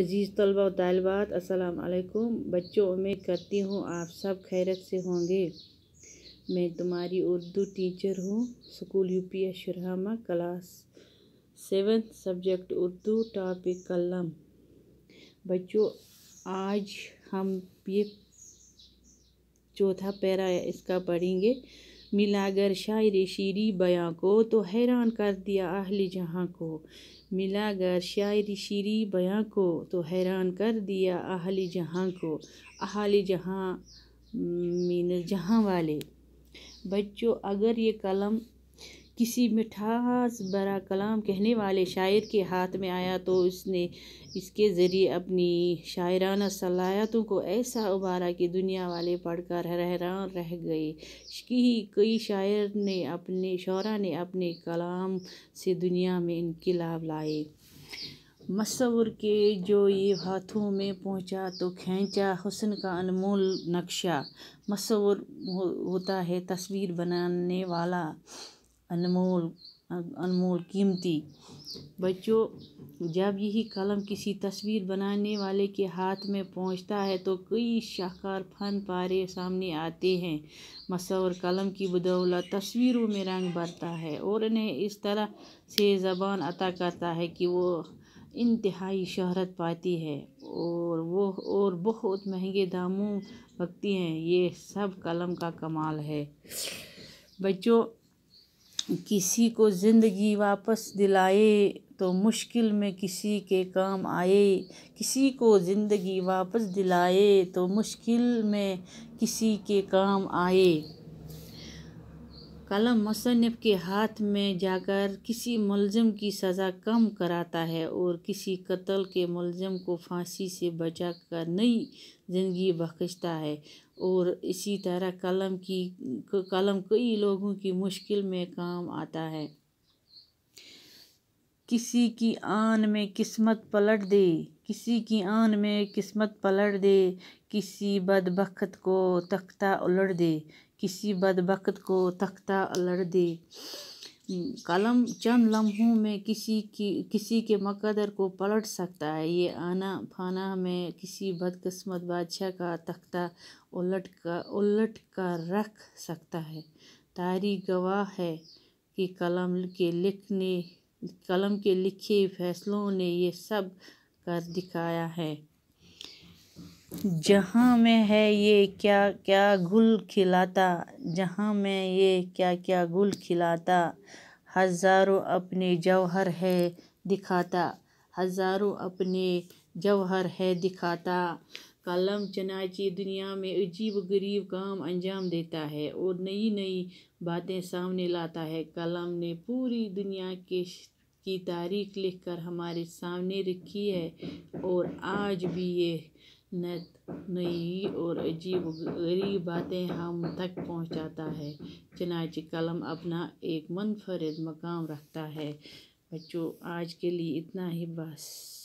अजीज़ तलबा तलबात असलकुम बच्चों उम्मीद करती हूँ आप सब खैरत से होंगे मैं तुम्हारी उर्दू टीचर हूँ स्कूल यू पी एस शुरहामा class seven subject Urdu topic कलम बच्चों आज हम ये चौथा पैरा इसका पढ़ेंगे मिलाकर शायर शीरी बया को तो हैरान कर दिया आहल जहाँ को मिलाकर शायर शीरी बया को तो हैरान कर दिया आहल जहाँ को आहल जहाँ मीन जहाँ वाले बच्चों अगर ये कलम किसी मिठास बरा कलाम कहने वाले शायर के हाथ में आया तो उसने इसके ज़रिए अपनी शायराना सलाहतों को ऐसा उबारा कि दुनिया वाले पढ़कर हैरान रह गए कि कई शायर ने अपने शरा ने अपने कलाम से दुनिया में इनकलाब लाए मसवर के जो ये हाथों में पहुंचा तो खींचा हुसन का अनमोल नक्शा मसवर हो, होता है तस्वीर बनाने वाला अनमोल अनमोल कीमती बच्चों जब यही कलम किसी तस्वीर बनाने वाले के हाथ में पहुंचता है तो कई शाहकार फन पारे सामने आते हैं मसा कलम की बदौलत तस्वीरों में रंग भरता है और इन्हें इस तरह से ज़बान अता करता है कि वो इंतहाई शहरत पाती है और वो और बहुत महंगे दामों भगती हैं ये सब कलम का कमाल है बच्चों किसी को ज़िंदगी वापस दिलाए तो मुश्किल में किसी के काम आए किसी को ज़िंदगी वापस दिलाए तो मुश्किल में किसी के काम आए कलम मुसनफ़ के हाथ में जाकर किसी मुलज़म की सज़ा कम कराता है और किसी कत्ल के मुलज़म को फांसी से बचा कर नई ज़िंदगी बख्शता है और इसी तरह कलम की कलम कई लोगों की मुश्किल में काम आता है किसी की आन में किस्मत पलट दे किसी की आन में किस्मत पलट दे किसी बदबख्त को तख्ता उलट दे किसी बदबकत को तख्ता अलड़ दे हम्म, कलम चंद लम्हों में किसी की किसी के मकदर को पलट सकता है ये आना फाना में किसी बदकस्मत बादशाह का तख्ता उलट का उलट कर रख सकता है तारी गवाह है कि कलम के लिखने कलम के लिखे फैसलों ने ये सब कर दिखाया है जहाँ में है ये क्या क्या गुल खिलाता जहाँ में ये क्या क्या गुल खिलाता हज़ारों अपने जौहर है दिखाता हज़ारों अपने जौहर है दिखाता कलम चनाची दुनिया में अजीब गरीब काम अंजाम देता है और नई नई बातें सामने लाता है कलम ने पूरी दुनिया के की तारीख लिखकर हमारे सामने रखी है और आज भी ये नत नई और अजीब गरीब बातें हम तक पहुंचाता है चनाच कलम अपना एक मुनफरद मकाम रखता है बच्चों आज के लिए इतना ही बस